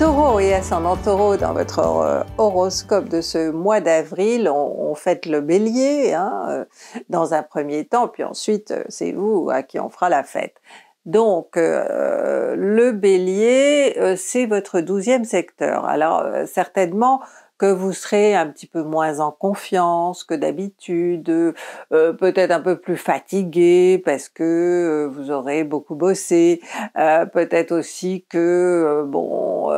Taureau et ascendant Taureau, dans votre euh, horoscope de ce mois d'avril, on, fête le Bélier hein, euh, dans un premier temps, puis ensuite euh, c'est vous à qui on fera la fête. Donc le Bélier, c'est votre douzième secteur. Alors certainement que vous serez un petit peu moins en confiance que d'habitude, euh, peut-être un peu plus fatigué parce que euh, vous aurez beaucoup bossé, euh, peut-être aussi que bon,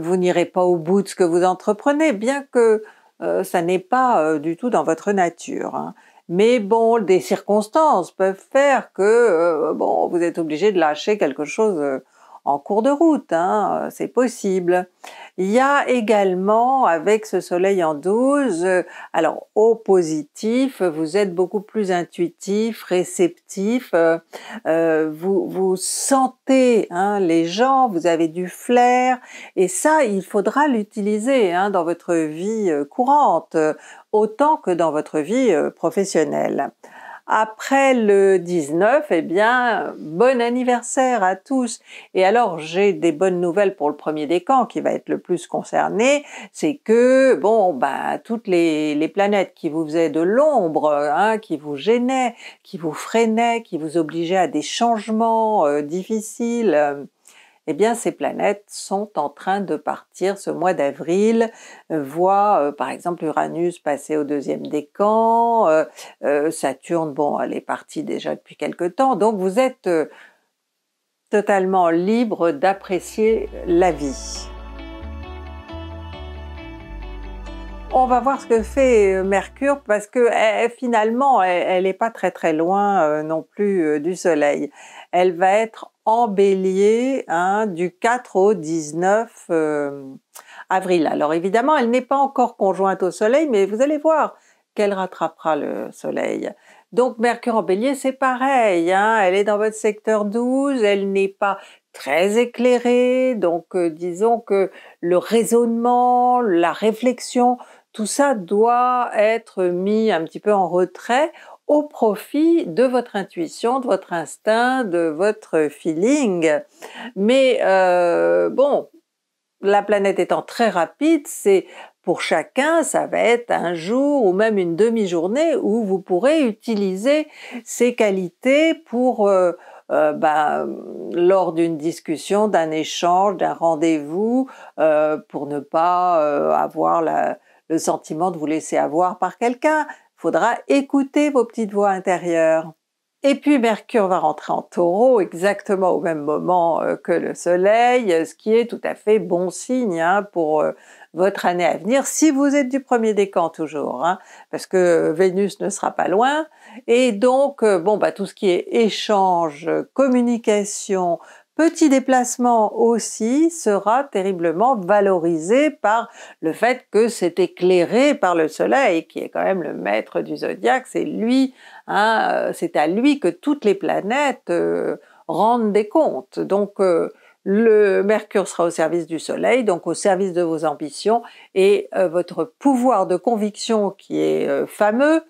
vous n'irez pas au bout de ce que vous entreprenez, bien que ça n'est pas du tout dans votre nature. Hein. Mais bon, des circonstances peuvent faire que bon, vous êtes obligé de lâcher quelque chose en cours de route, hein, euh, c'est possible. Il y a également, avec ce soleil en 12, euh, alors au positif, vous êtes beaucoup plus intuitif, réceptif, euh, vous, vous sentez hein, les gens, vous avez du flair, et ça, il faudra l'utiliser hein, dans votre vie courante, autant que dans votre vie professionnelle. Après le 19, eh bien, bon anniversaire à tous. Et alors, j'ai des bonnes nouvelles pour le premier décan qui va être le plus concerné, c'est que, bon, bah, toutes les, planètes qui vous faisaient de l'ombre, hein, qui vous gênaient, qui vous freinaient, qui vous obligeaient à des changements euh, difficiles, euh, eh bien ces planètes sont en train de partir. Ce mois d'avril euh, voit euh, par exemple Uranus passer au deuxième décan, euh, euh, Saturne, bon, elle est partie déjà depuis quelque temps, donc vous êtes totalement libre d'apprécier la vie. On va voir ce que fait Mercure parce que eh, eh, finalement, elle n'est pas très très loin non plus du Soleil. Elle va être en bélier hein, du 4 au 19 euh, avril. Alors évidemment, elle n'est pas encore conjointe au soleil, mais vous allez voir qu'elle rattrapera le soleil. Donc Mercure en bélier, c'est pareil, hein. elle est dans votre secteur 12, elle n'est pas très éclairée, donc euh, disons que le raisonnement, la réflexion, tout ça doit être mis un petit peu en retrait au profit de votre intuition, de votre instinct, de votre feeling. Mais euh, bon, la planète étant très rapide, c'est pour chacun, ça va être un jour ou même une demi-journée où vous pourrez utiliser ces qualités pour euh, euh, ben, lors d'une discussion, d'un échange, d'un rendez-vous, pour ne pas avoir le sentiment de vous laisser avoir par quelqu'un, faudra écouter vos petites voix intérieures. Et puis Mercure va rentrer en Taureau exactement au même moment euh, que le Soleil, ce qui est tout à fait bon signe hein, pour euh, votre année à venir, si vous êtes du premier décan toujours, hein, parce que Vénus ne sera pas loin. Et donc, euh, bon bah tout ce qui est échange, communication, petit déplacement aussi sera terriblement valorisé par le fait que c'est éclairé par le soleil, qui est quand même le maître du zodiaque, c'est lui, hein, euh, c'est à lui que toutes les planètes euh, rendent des comptes. Donc euh, le Mercure sera au service du Soleil, donc au service de vos ambitions, et votre pouvoir de conviction qui est fameux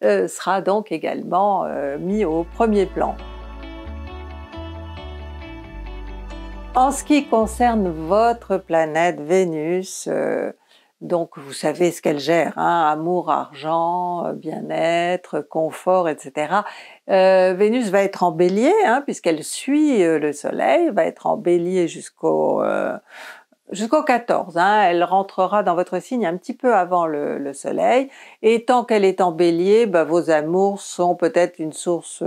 sera donc également mis au premier plan. En ce qui concerne votre planète Vénus, euh, donc vous savez ce qu'elle gère, hein, amour, argent, euh, bien-être, confort, etc. Euh, Vénus va être en hein, bélier, puisqu'elle suit le soleil, va être en bélier jusqu'au jusqu'au 14. Hein. elle rentrera dans votre signe un petit peu avant le, soleil, et tant qu'elle est en bélier, bah, vos amours sont peut-être une source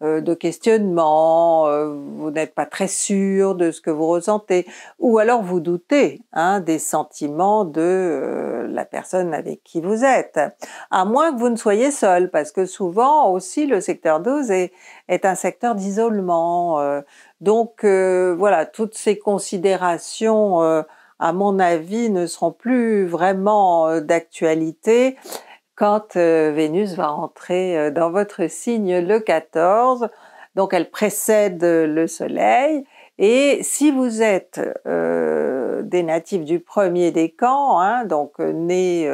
euh, de questionnement, euh, vous n'êtes pas très sûr de ce que vous ressentez, ou alors vous doutez hein, des sentiments de euh, la personne avec qui vous êtes, à moins que vous ne soyez seul, parce que souvent aussi le secteur 12 est, un secteur d'isolement. donc voilà, toutes ces considérations à mon avis, ne seront plus vraiment d'actualité quand euh, Vénus va entrer euh, dans votre signe le 14, donc elle précède euh, le Soleil, et si vous êtes des natifs du premier décan, hein, donc nés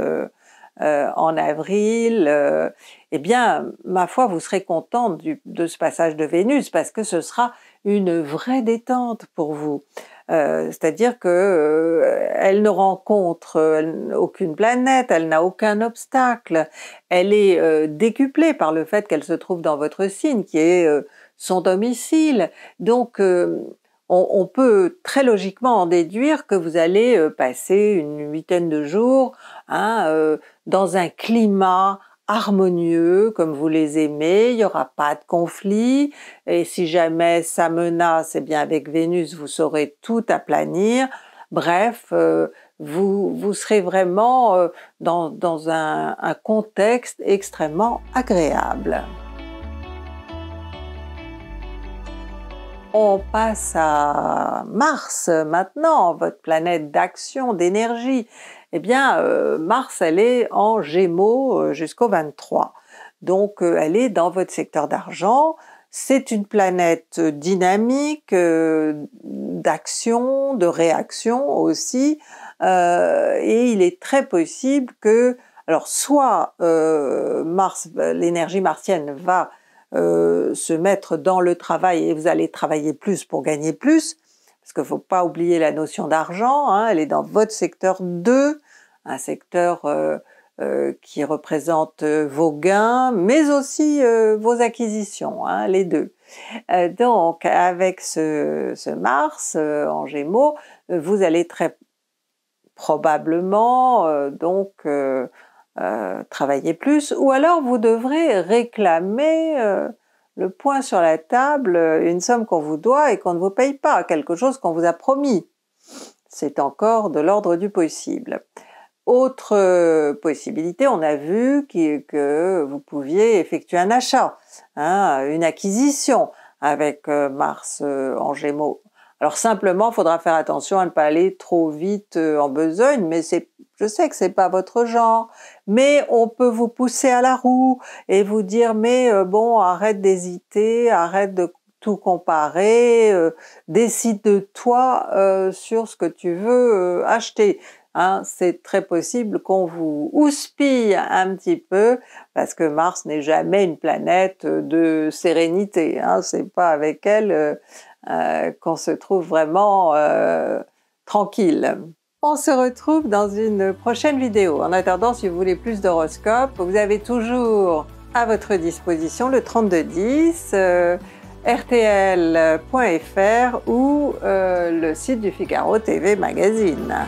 en avril, eh bien, ma foi, vous serez content de ce passage de Vénus parce que ce sera une vraie détente pour vous. Euh, c'est-à-dire que euh, elle ne rencontre euh, aucune planète, elle n'a aucun obstacle. Elle est décuplée par le fait qu'elle se trouve dans votre signe, qui est son domicile. Donc, on, peut très logiquement en déduire que vous allez passer une huitaine de jours hein, dans un climat harmonieux, comme vous les aimez, il n'y aura pas de conflit, et si jamais ça menace, eh bien avec Vénus, vous saurez tout aplanir. Bref, euh, vous, vous serez vraiment euh, dans, un contexte extrêmement agréable. On passe à Mars maintenant, votre planète d'action, d'énergie eh bien euh, Mars, elle est en Gémeaux euh, jusqu'au 23. Donc euh, elle est dans votre secteur d'argent. C'est une planète dynamique, d'action, de réaction aussi, et il est très possible que, alors soit Mars, l'énergie martienne va se mettre dans le travail et vous allez travailler plus pour gagner plus, parce qu'il ne faut pas oublier la notion d'argent, hein, elle est dans votre secteur 2, un secteur euh, euh, qui représente euh, vos gains, mais aussi vos acquisitions, hein, les deux. donc avec ce, Mars en Gémeaux, vous allez très probablement donc travailler plus, ou alors vous devrez réclamer le point sur la table, une somme qu'on vous doit et qu'on ne vous paye pas, quelque chose qu'on vous a promis. C'est encore de l'ordre du possible. Autre euh, possibilité, on a vu que, vous pouviez effectuer un achat, hein, une acquisition avec euh, Mars euh, en Gémeaux. Alors simplement, il faudra faire attention à ne pas aller trop vite en besogne, mais je sais que c'est pas votre genre, mais on peut vous pousser à la roue et vous dire mais bon, arrête d'hésiter, arrête de tout comparer, décide de toi sur ce que tu veux acheter. Hein, c'est très possible qu'on vous houspille un petit peu, parce que Mars n'est jamais une planète de sérénité. Hein, c'est pas avec elle euh, euh, qu'on se trouve vraiment euh, tranquille. On se retrouve dans une prochaine vidéo. En attendant, si vous voulez plus d'horoscopes, vous avez toujours à votre disposition le 3210, rtl.fr ou le site du Figaro TV Magazine.